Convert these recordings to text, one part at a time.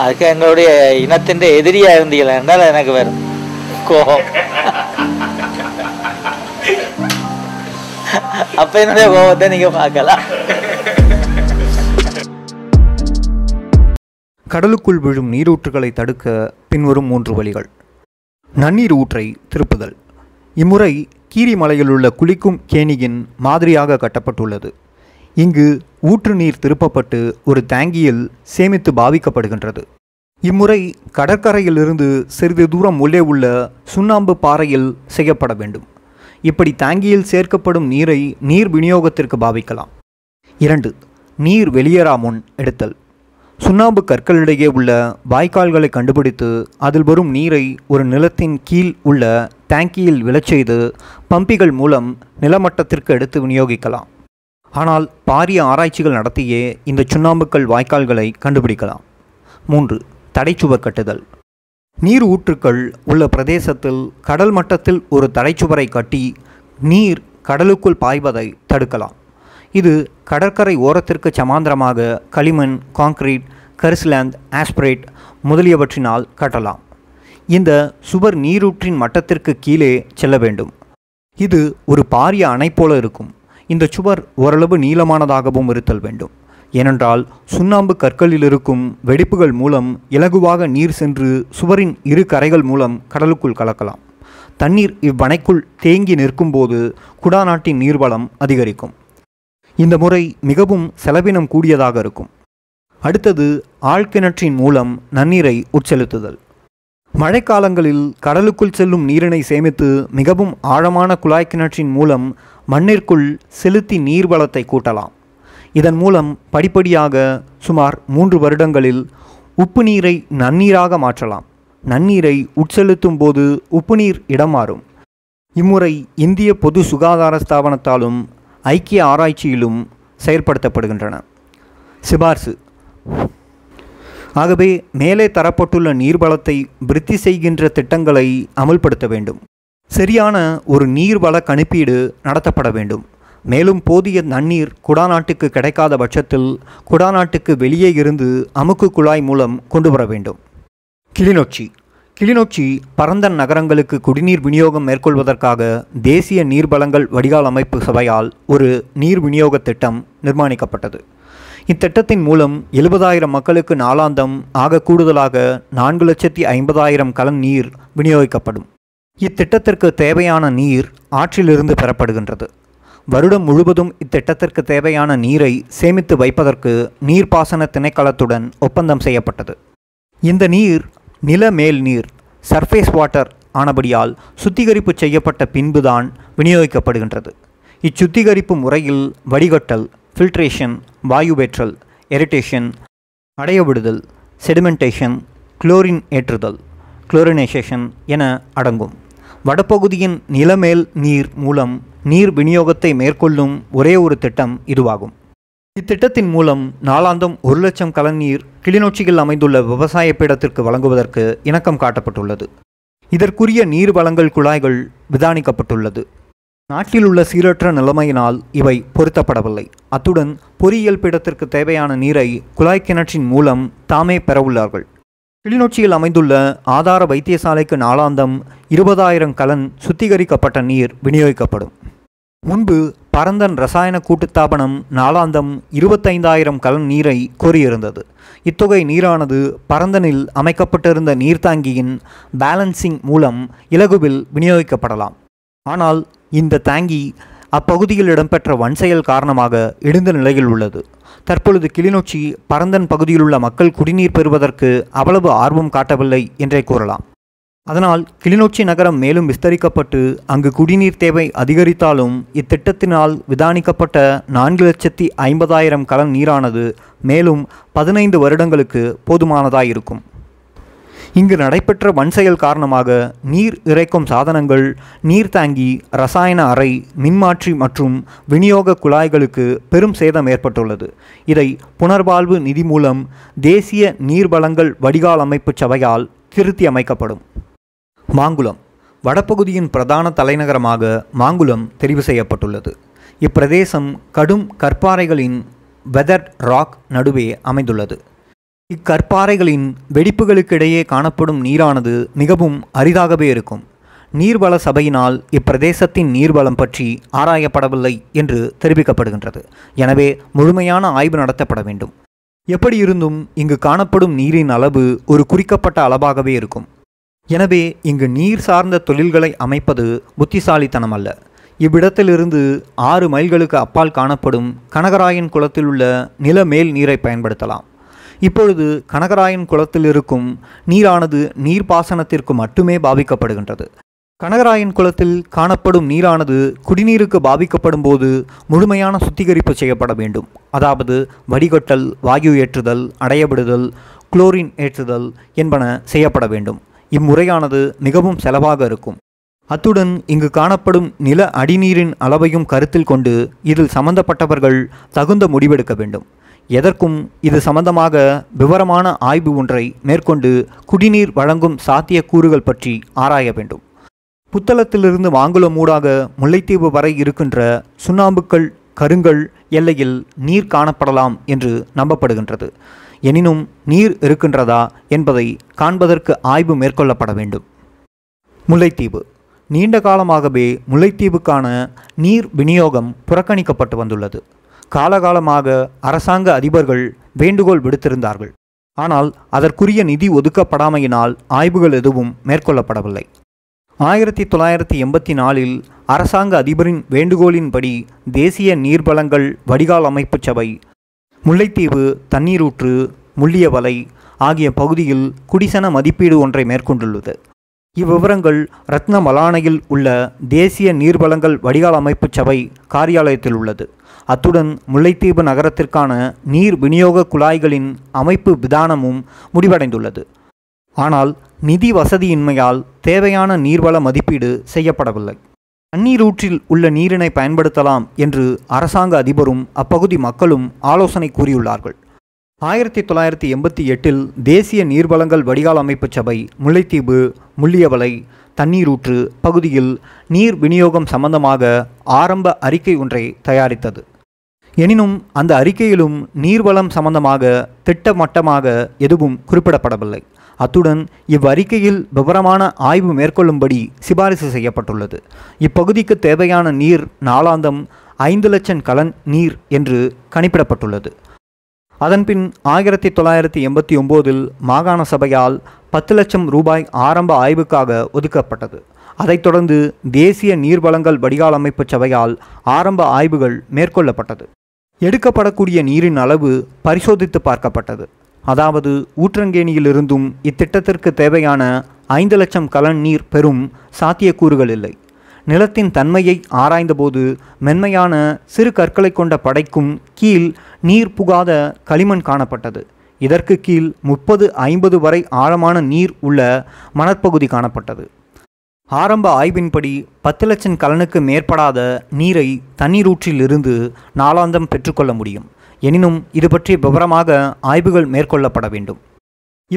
அதுக்கு எங்களுடைய இனத்தின் எதிரியா இருந்தீங்க என்றால் எனக்கு வரும் கோபம் அப்ப என்னுடைய கோபத்தை நீங்க பார்க்கலாம் கடலுக்குள் விழும் நீரூற்றுகளை தடுக்க பின்வரும் மூன்று வழிகள் நன்னீர் ஊற்றை திருப்புதல் இம்முறை கீரி குளிக்கும் கேணியின் மாதிரியாக கட்டப்பட்டுள்ளது இங்கு ஊற்று நீர் திருப்பப்பட்டு ஒரு தேங்கியில் சேமித்து பாவிக்கப்படுகின்றது இம்முறை கடற்கரையிலிருந்து சிறிது தூரம் உள்ளே உள்ள சுண்ணாம்பு பாறையில் செய்யப்பட வேண்டும் இப்படி தேங்கியில் சேர்க்கப்படும் நீரை நீர் விநியோகத்திற்கு பாவிக்கலாம் இரண்டு நீர் வெளியேறா முன் எடுத்தல் சுண்ணாம்பு கற்களிடையே உள்ள வாய்க்கால்களை கண்டுபிடித்து அதில் வரும் நீரை ஒரு நிலத்தின் கீழ் உள்ள தேங்கியில் விழச் பம்பிகள் மூலம் நிலமட்டத்திற்கு எடுத்து விநியோகிக்கலாம் ஆனால் பாரிய ஆராய்ச்சிகள் நடத்தியே இந்த சுண்ணாம்புக்கல் வாய்க்கால்களை கண்டுபிடிக்கலாம் மூன்று தடைச்சுவர் கட்டுதல் நீர் ஊற்றுக்கள் உள்ள பிரதேசத்தில் கடல் மட்டத்தில் ஒரு தடைச்சுவரை கட்டி நீர் கடலுக்குள் பாய்வதை தடுக்கலாம் இது கடற்கரை ஓரத்திற்கு சமாந்தரமாக களிமண் காங்கிரீட் கரிசிலாந்த் ஆஸ்பிரேட் முதலியவற்றினால் கட்டலாம் இந்த சுவர் நீரூற்றின் மட்டத்திற்கு கீழே செல்ல வேண்டும் இது ஒரு பாரிய அணை போல இருக்கும் இந்த சுவர் ஓரளவு நீளமானதாகவும் இருத்தல் வேண்டும் ஏனென்றால் சுண்ணாம்பு கற்களில் இருக்கும் வெடிப்புகள் மூலம் இலகுவாக நீர் சென்று சுவரின் இரு கரைகள் மூலம் கடலுக்குள் கலக்கலாம் தண்ணீர் இவ்வணைக்குள் தேங்கி நிற்கும்போது குடா நாட்டின் நீர்வளம் அதிகரிக்கும் இந்த முறை மிகவும் செலவினம் கூடியதாக இருக்கும் அடுத்தது ஆழ்கிணற்றின் மூலம் நன்னீரை உட்செலுத்துதல் மழைக்காலங்களில் கடலுக்குள் செல்லும் நீரினை சேமித்து மிகவும் ஆழமான குழாய் கிணற்றின் மூலம் மண்ணிற்குள் செலுத்தி நீர்வளத்தை கூட்டலாம் இதன் மூலம் படிப்படியாக சுமார் மூன்று வருடங்களில் உப்பு நீரை நன்னீராக மாற்றலாம் நன்னீரை உட்செலுத்தும் போது உப்பு நீர் இடம் மாறும் இம்முறை இந்திய பொது சுகாதார ஸ்தாபனத்தாலும் ஐக்கிய ஆராய்ச்சியிலும் செயற்படுத்தப்படுகின்றன சிபார்சு ஆகவே மேலே தரப்பட்டுள்ள நீர்வளத்தை விருத்தி செய்கின்ற திட்டங்களை அமுல்படுத்த வேண்டும் சரியான ஒரு நீர்வள கணிப்பீடு நடத்தப்பட வேண்டும் மேலும் போதிய நன்னீர் குடாநாட்டுக்கு கிடைக்காத பட்சத்தில் குடாநாட்டுக்கு வெளியே இருந்து அமுக்கு குழாய் மூலம் கொண்டு வர வேண்டும் கிளிநொச்சி கிளிநொச்சி பரந்த நகரங்களுக்கு குடிநீர் விநியோகம் மேற்கொள்வதற்காக தேசிய நீர்வளங்கள் வடிகால் அமைப்பு சபையால் ஒரு நீர் விநியோக திட்டம் நிர்மாணிக்கப்பட்டது இத்திட்டத்தின் மூலம் எழுபதாயிரம் மக்களுக்கு நாளாந்தம் ஆக கூடுதலாக நான்கு லட்சத்தி ஐம்பதாயிரம் கலன் நீர் விநியோகிக்கப்படும் இத்திட்டத்திற்கு தேவையான நீர் ஆற்றிலிருந்து பெறப்படுகின்றது வருடம் முழுவதும் இத்திட்டத்திற்கு தேவையான நீரை சேமித்து வைப்பதற்கு நீர்ப்பாசன திணைக்களத்துடன் ஒப்பந்தம் செய்யப்பட்டது இந்த நீர் நில மேல் நீர் சர்ஃபேஸ் வாட்டர் ஆனபடியால் சுத்திகரிப்பு செய்யப்பட்ட பின்புதான் விநியோகிக்கப்படுகின்றது இச்சுத்திகரிப்பு முறையில் வடிகட்டல் ஃபில்ட்ரேஷன் வாயுவேற்றல் எரிட்டேஷன் அடையவிடுதல் செடிமெண்டேஷன் குளோரின் ஏற்றுதல் குளோரினைசேஷன் என அடங்கும் வடபகுதியின் நிலமேல் நீர் மூலம் நீர் விநியோகத்தை மேற்கொள்ளும் ஒரே ஒரு திட்டம் இதுவாகும் இத்திட்டத்தின் மூலம் நாளாந்தம் ஒரு லட்சம் கலநீர் கிளிநொச்சியில் அமைந்துள்ள விவசாய பீடத்திற்கு வழங்குவதற்கு இணக்கம் காட்டப்பட்டுள்ளது இதற்குரிய நீர் வழங்கல் குழாய்கள் விதானிக்கப்பட்டுள்ளது நாட்டில் உள்ள சீரற்ற நிலைமையினால் இவை பொருத்தப்படவில்லை அத்துடன் பொறியியல் பீடத்திற்கு தேவையான நீரை குழாய் கிணற்றின் மூலம் தாமே பெறவுள்ளார்கள் கிளிநொச்சியில் அமைந்துள்ள ஆதார வைத்தியசாலைக்கு நாளாந்தம் இருபதாயிரம் கலன் சுத்திகரிக்கப்பட்ட நீர் விநியோகிக்கப்படும் முன்பு பரந்தன் ரசாயன கூட்டுத்தாபனம் நாளாந்தம் இருபத்தைந்தாயிரம் கலன் நீரை கோரியிருந்தது இத்தொகை நீரானது பரந்தனில் அமைக்கப்பட்டிருந்த நீர்த்தாங்கியின் பேலன்சிங் மூலம் இலகுவில் விநியோகிக்கப்படலாம் ஆனால் இந்த தாங்கி அப்பகுதியில் இடம்பெற்ற வன்செயல் காரணமாக இடிந்த நிலையில் உள்ளது தற்பொழுது கிளிநொச்சி பரந்தன் பகுதியிலுள்ள மக்கள் குடிநீர் பெறுவதற்கு அவ்வளவு ஆர்வம் காட்டவில்லை என்றே கூறலாம் அதனால் கிளிநொச்சி நகரம் மேலும் விஸ்தரிக்கப்பட்டு அங்கு குடிநீர் தேவை அதிகரித்தாலும் இத்திட்டத்தினால் விதானிக்கப்பட்ட நான்கு லட்சத்தி ஐம்பதாயிரம் கலன் நீரானது மேலும் பதினைந்து வருடங்களுக்கு போதுமானதாயிருக்கும் இங்கு நடைபெற்ற வன் செயல் காரணமாக நீர் இறைக்கும் சாதனங்கள் நீர் தாங்கி ரசாயன அறை மின்மாற்றி மற்றும் விநியோக குழாய்களுக்கு பெரும் சேதம் ஏற்பட்டுள்ளது இதை புனர்வாழ்வு நிதி மூலம் தேசிய நீர்வளங்கள் வடிகால் அமைப்பு சபையால் திருத்தி அமைக்கப்படும் மாங்குளம் வடப்பகுதியின் பிரதான தலைநகரமாக மாங்குளம் தெரிவு செய்யப்பட்டுள்ளது இப்பிரதேசம் கடும் கற்பாறைகளின் வெதர்ட் ராக் நடுவே அமைந்துள்ளது இக்கற்பாறைகளின் வெடிப்புகளுக்கிடையே காணப்படும் நீரானது மிகவும் அரிதாகவே இருக்கும் நீர்வள சபையினால் இப்பிரதேசத்தின் நீர்வளம் பற்றி ஆராயப்படவில்லை என்று தெரிவிக்கப்படுகின்றது எனவே முழுமையான ஆய்வு நடத்தப்பட வேண்டும் எப்படியிருந்தும் இங்கு காணப்படும் நீரின் அளவு ஒரு குறிக்கப்பட்ட அளவாகவே இருக்கும் எனவே இங்கு நீர் சார்ந்த தொழில்களை அமைப்பது புத்திசாலித்தனம் அல்ல இவ்விடத்திலிருந்து ஆறு மைல்களுக்கு அப்பால் காணப்படும் கனகராயன் குளத்தில் உள்ள நில மேல் நீரை பயன்படுத்தலாம் இப்பொழுது கனகராயன் குளத்தில் இருக்கும் நீரானது நீர்ப்பாசனத்திற்கு மட்டுமே பாவிக்கப்படுகின்றது கனகராயன் குளத்தில் காணப்படும் நீரானது குடிநீருக்கு பாவிக்கப்படும் போது முழுமையான சுத்திகரிப்பு செய்யப்பட வேண்டும் அதாவது வடிகட்டல் வாயு ஏற்றுதல் அடையப்படுதல் குளோரின் ஏற்றுதல் என்பன செய்யப்பட வேண்டும் இம்முறையானது மிகவும் செலவாக இருக்கும் அத்துடன் இங்கு காணப்படும் நில அடிநீரின் அளவையும் கருத்தில் கொண்டு இதில் சம்பந்தப்பட்டவர்கள் தகுந்த முடிவெடுக்க வேண்டும் எதற்கும் இது சம்பந்தமாக விவரமான ஆய்வு ஒன்றை மேற்கொண்டு குடிநீர் வழங்கும் சாத்திய கூறுகள் பற்றி ஆராய வேண்டும் புத்தளத்திலிருந்து மாங்குளம் ஊடாக முல்லைத்தீவு வரை இருக்கின்ற சுண்ணாம்புக்கள் கருங்கல் எல்லையில் நீர் காணப்படலாம் என்று நம்பப்படுகின்றது எனினும் நீர் இருக்கின்றதா என்பதை காண்பதற்கு ஆய்வு மேற்கொள்ளப்பட வேண்டும் முல்லைத்தீவு நீண்ட காலமாகவே முல்லைத்தீவுக்கான நீர் விநியோகம் புறக்கணிக்கப்பட்டு வந்துள்ளது காலகாலமாக அரசாங்க அதிபர்கள் வேண்டுகோள் விடுத்திருந்தார்கள் ஆனால் அதற்குரிய நிதி ஒதுக்கப்படாமையினால் ஆய்வுகள் எதுவும் மேற்கொள்ளப்படவில்லை ஆயிரத்தி தொள்ளாயிரத்தி எண்பத்தி நாலில் அரசாங்க அதிபரின் வேண்டுகோளின்படி தேசிய நீர்வளங்கள் வடிகால் அமைப்பு சபை முல்லைத்தீவு தண்ணீரூற்று முள்ளியவலை ஆகிய பகுதியில் குடிசன மதிப்பீடு ஒன்றை மேற்கொண்டுள்ளது இவ்விவரங்கள் ரத்னமலானையில் உள்ள தேசிய நீர்வளங்கள் வடிகால் அமைப்பு சபை காரியாலயத்தில் உள்ளது அத்துடன் முல்லைத்தீவு நகரத்திற்கான நீர் விநியோக குழாய்களின் அமைப்பு விதானமும் முடிவடைந்துள்ளது ஆனால் நிதி வசதியின்மையால் தேவையான நீர்வள மதிப்பீடு செய்யப்படவில்லை தண்ணீரூற்றில் உள்ள நீரினை பயன்படுத்தலாம் என்று அரசாங்க அதிபரும் அப்பகுதி மக்களும் ஆலோசனை கூறியுள்ளார்கள் ஆயிரத்தி தொள்ளாயிரத்தி எண்பத்தி எட்டில் தேசிய நீர்வளங்கள் வடிகால் அமைப்பு சபை முல்லைத்தீவு முள்ளியவளை தண்ணீரூற்று பகுதியில் நீர் விநியோகம் சம்பந்தமாக ஆரம்ப அறிக்கை ஒன்றை தயாரித்தது எனினும் அந்த அறிக்கையிலும் நீர்வளம் சம்பந்தமாக திட்டமட்டமாக எதுவும் குறிப்பிடப்படவில்லை அத்துடன் இவ்வறிக்கையில் விவரமான ஆய்வு மேற்கொள்ளும்படி சிபாரிசு செய்யப்பட்டுள்ளது இப்பகுதிக்கு தேவையான நீர் நாளாந்தம் ஐந்து லட்சம் கலன் நீர் என்று கணிப்பிடப்பட்டுள்ளது அதன்பின் ஆயிரத்தி தொள்ளாயிரத்தி எண்பத்தி ஒம்போதில் மாகாண சபையால் பத்து லட்சம் ரூபாய் ஆரம்ப ஆய்வுக்காக ஒதுக்கப்பட்டது அதைத் தொடர்ந்து தேசிய நீர்வளங்கள் வடிகால் அமைப்பு சபையால் ஆரம்ப ஆய்வுகள் மேற்கொள்ளப்பட்டது எடுக்கப்படக்கூடிய நீரின் அளவு பரிசோதித்து பார்க்கப்பட்டது அதாவது ஊற்றங்கேணியிலிருந்தும் இத்திட்டத்திற்கு தேவையான ஐந்து லட்சம் கலன் நீர் பெறும் சாத்தியக்கூறுகள் இல்லை நிலத்தின் தன்மையை ஆராய்ந்தபோது மென்மையான சிறு கற்களை கொண்ட படைக்கும் கீழ் நீர் புகாத களிமண் காணப்பட்டது இதற்கு கீழ் முப்பது ஐம்பது வரை ஆழமான நீர் உள்ள மணற்பகுதி காணப்பட்டது ஆரம்ப ஆய்வின்படி பத்து லட்சம் கலனுக்கு மேற்படாத நீரை தண்ணீரூற்றிலிருந்து நாளாந்தம் பெற்றுக்கொள்ள முடியும் எனினும் இது பற்றி விவரமாக ஆய்வுகள் மேற்கொள்ளப்பட வேண்டும்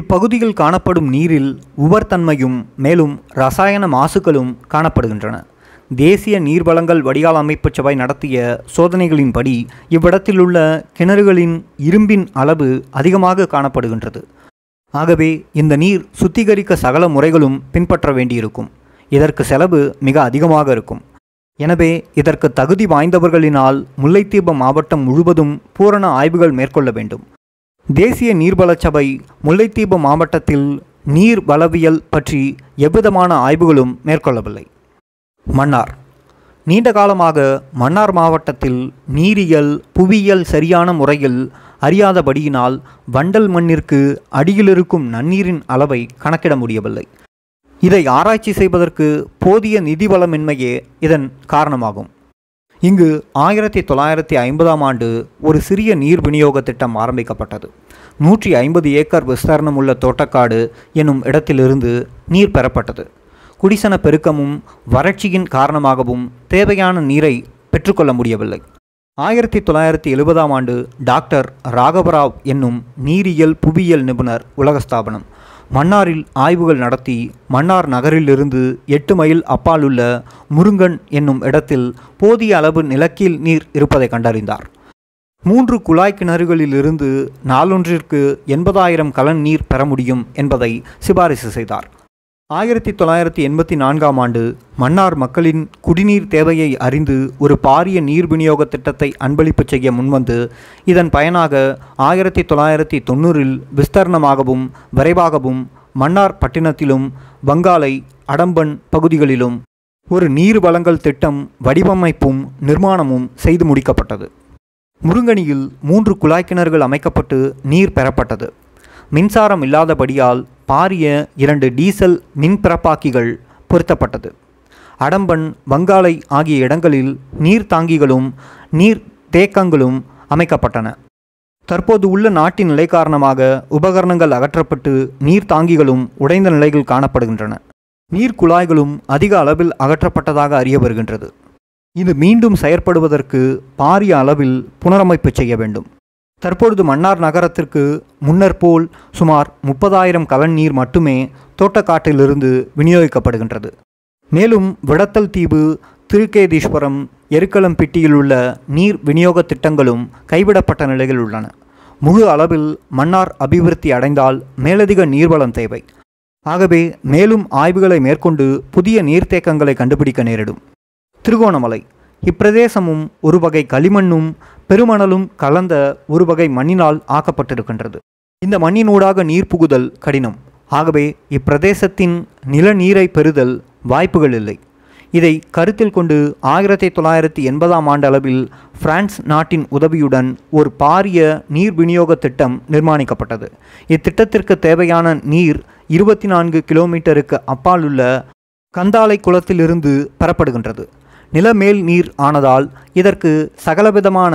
இப்பகுதியில் காணப்படும் நீரில் உவர்தன்மையும் மேலும் ரசாயன மாசுக்களும் காணப்படுகின்றன தேசிய நீர்வளங்கள் வடிகால் அமைப்பு சபை நடத்திய சோதனைகளின்படி இவ்விடத்திலுள்ள கிணறுகளின் இரும்பின் அளவு அதிகமாக காணப்படுகின்றது ஆகவே இந்த நீர் சுத்திகரிக்க சகல முறைகளும் பின்பற்ற வேண்டியிருக்கும் இதற்கு செலவு மிக அதிகமாக இருக்கும் எனவே இதற்கு தகுதி வாய்ந்தவர்களினால் முல்லைத்தீப மாவட்டம் முழுவதும் பூரண ஆய்வுகள் மேற்கொள்ள வேண்டும் தேசிய நீர்வள சபை மாவட்டத்தில் நீர் வளவியல் பற்றி எவ்விதமான ஆய்வுகளும் மேற்கொள்ளவில்லை மன்னார் நீண்ட காலமாக மன்னார் மாவட்டத்தில் நீரியல் புவியியல் சரியான முறையில் அறியாதபடியினால் வண்டல் மண்ணிற்கு அடியிலிருக்கும் நன்னீரின் அளவை கணக்கிட முடியவில்லை இதை ஆராய்ச்சி செய்வதற்கு போதிய நிதி வளமின்மையே இதன் காரணமாகும் இங்கு ஆயிரத்தி தொள்ளாயிரத்தி ஐம்பதாம் ஆண்டு ஒரு சிறிய நீர் விநியோக திட்டம் ஆரம்பிக்கப்பட்டது நூற்றி ஐம்பது ஏக்கர் விஸ்தாரணம் உள்ள தோட்டக்காடு என்னும் இடத்திலிருந்து நீர் பெறப்பட்டது குடிசன பெருக்கமும் வறட்சியின் காரணமாகவும் தேவையான நீரை பெற்றுக்கொள்ள முடியவில்லை ஆயிரத்தி தொள்ளாயிரத்தி எழுபதாம் ஆண்டு டாக்டர் ராகவராவ் என்னும் நீரியல் புவியியல் நிபுணர் உலக ஸ்தாபனம் மன்னாரில் ஆய்வுகள் நடத்தி மன்னார் நகரிலிருந்து எட்டு மைல் அப்பாலுள்ள முருங்கன் என்னும் இடத்தில் போதிய அளவு நிலக்கீழ் நீர் இருப்பதை கண்டறிந்தார் மூன்று குழாய் கிணறுகளிலிருந்து நாளொன்றிற்கு எண்பதாயிரம் கலன் நீர் பெற முடியும் என்பதை சிபாரிசு செய்தார் ஆயிரத்தி தொள்ளாயிரத்தி எண்பத்தி நான்காம் ஆண்டு மன்னார் மக்களின் குடிநீர் தேவையை அறிந்து ஒரு பாரிய நீர் விநியோக திட்டத்தை அன்பளிப்பு செய்ய முன்வந்து இதன் பயனாக ஆயிரத்தி தொள்ளாயிரத்தி தொண்ணூறில் விஸ்தரணமாகவும் விரைவாகவும் மன்னார் பட்டினத்திலும் வங்காளை அடம்பன் பகுதிகளிலும் ஒரு நீர் வளங்கள் திட்டம் வடிவமைப்பும் நிர்மாணமும் செய்து முடிக்கப்பட்டது முருங்கனியில் மூன்று குழாய்க்கிணறுகள் அமைக்கப்பட்டு நீர் பெறப்பட்டது மின்சாரம் இல்லாதபடியால் பாரிய இரண்டு டீசல் மின்பிறப்பாக்கிகள் பொருத்தப்பட்டது அடம்பன் வங்காளை ஆகிய இடங்களில் நீர் தாங்கிகளும் நீர் தேக்கங்களும் அமைக்கப்பட்டன தற்போது உள்ள நாட்டின் நிலை காரணமாக உபகரணங்கள் அகற்றப்பட்டு நீர் தாங்கிகளும் உடைந்த நிலைகள் காணப்படுகின்றன நீர் குழாய்களும் அதிக அளவில் அகற்றப்பட்டதாக அறிய வருகின்றது இது மீண்டும் செயற்படுவதற்கு பாரிய அளவில் புனரமைப்பு செய்ய வேண்டும் தற்பொழுது மன்னார் நகரத்திற்கு முன்னர் போல் சுமார் முப்பதாயிரம் கலன் நீர் மட்டுமே தோட்டக்காட்டிலிருந்து விநியோகிக்கப்படுகின்றது மேலும் விடத்தல் தீவு திருக்கேதீஸ்வரம் எருக்கலம்பிட்டியில் உள்ள நீர் விநியோக திட்டங்களும் கைவிடப்பட்ட நிலையில் உள்ளன முழு அளவில் மன்னார் அபிவிருத்தி அடைந்தால் மேலதிக நீர்வளம் தேவை ஆகவே மேலும் ஆய்வுகளை மேற்கொண்டு புதிய நீர்த்தேக்கங்களை கண்டுபிடிக்க நேரிடும் திருகோணமலை இப்பிரதேசமும் ஒரு வகை களிமண்ணும் பெருமணலும் கலந்த ஒரு வகை மண்ணினால் ஆக்கப்பட்டிருக்கின்றது இந்த மண்ணினூடாக நீர் புகுதல் கடினம் ஆகவே இப்பிரதேசத்தின் நிலநீரை பெறுதல் வாய்ப்புகள் இல்லை இதை கருத்தில் கொண்டு ஆயிரத்தி தொள்ளாயிரத்தி எண்பதாம் ஆண்டளவில் பிரான்ஸ் நாட்டின் உதவியுடன் ஒரு பாரிய நீர் விநியோக திட்டம் நிர்மாணிக்கப்பட்டது இத்திட்டத்திற்கு தேவையான நீர் இருபத்தி நான்கு கிலோமீட்டருக்கு அப்பாலுள்ள கந்தாலை குளத்திலிருந்து பெறப்படுகின்றது நிலமேல் நீர் ஆனதால் இதற்கு சகலவிதமான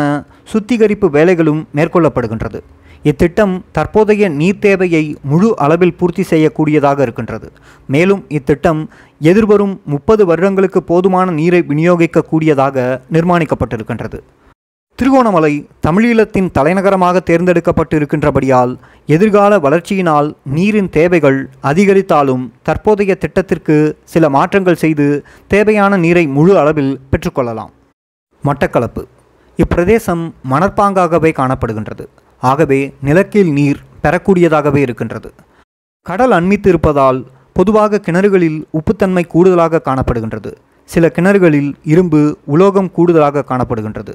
சுத்திகரிப்பு வேலைகளும் மேற்கொள்ளப்படுகின்றது இத்திட்டம் தற்போதைய நீர் தேவையை முழு அளவில் பூர்த்தி செய்யக்கூடியதாக இருக்கின்றது மேலும் இத்திட்டம் எதிர்வரும் முப்பது வருடங்களுக்கு போதுமான நீரை விநியோகிக்கக்கூடியதாக நிர்மாணிக்கப்பட்டிருக்கின்றது திருகோணமலை தமிழீழத்தின் தலைநகரமாக தேர்ந்தெடுக்கப்பட்டு இருக்கின்றபடியால் எதிர்கால வளர்ச்சியினால் நீரின் தேவைகள் அதிகரித்தாலும் தற்போதைய திட்டத்திற்கு சில மாற்றங்கள் செய்து தேவையான நீரை முழு அளவில் பெற்றுக்கொள்ளலாம் மட்டக்களப்பு இப்பிரதேசம் மணற்பாங்காகவே காணப்படுகின்றது ஆகவே நிலக்கீழ் நீர் பெறக்கூடியதாகவே இருக்கின்றது கடல் அண்மித்து இருப்பதால் பொதுவாக கிணறுகளில் உப்புத்தன்மை கூடுதலாக காணப்படுகின்றது சில கிணறுகளில் இரும்பு உலோகம் கூடுதலாக காணப்படுகின்றது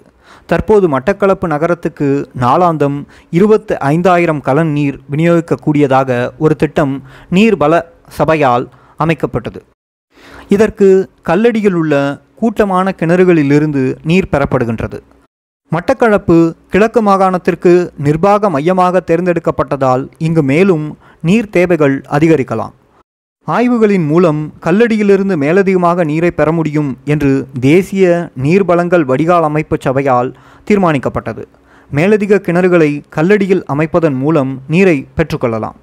தற்போது மட்டக்களப்பு நகரத்துக்கு நாளாந்தம் இருபத்து ஐந்தாயிரம் கலன் நீர் விநியோகிக்கக்கூடியதாக ஒரு திட்டம் நீர் பல சபையால் அமைக்கப்பட்டது இதற்கு கல்லடியில் உள்ள கூட்டமான கிணறுகளிலிருந்து நீர் பெறப்படுகின்றது மட்டக்களப்பு கிழக்கு மாகாணத்திற்கு நிர்வாக மையமாக தேர்ந்தெடுக்கப்பட்டதால் இங்கு மேலும் நீர் தேவைகள் அதிகரிக்கலாம் ஆய்வுகளின் மூலம் கல்லடியிலிருந்து மேலதிகமாக நீரை பெற முடியும் என்று தேசிய நீர்வளங்கள் வடிகால் அமைப்பு சபையால் தீர்மானிக்கப்பட்டது மேலதிக கிணறுகளை கல்லடியில் அமைப்பதன் மூலம் நீரை பெற்றுக்கொள்ளலாம்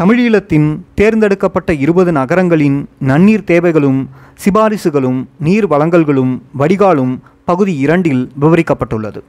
தமிழீழத்தின் தேர்ந்தெடுக்கப்பட்ட இருபது நகரங்களின் நன்னீர் தேவைகளும் சிபாரிசுகளும் நீர் வளங்கல்களும் வடிகாலும் பகுதி இரண்டில் விவரிக்கப்பட்டுள்ளது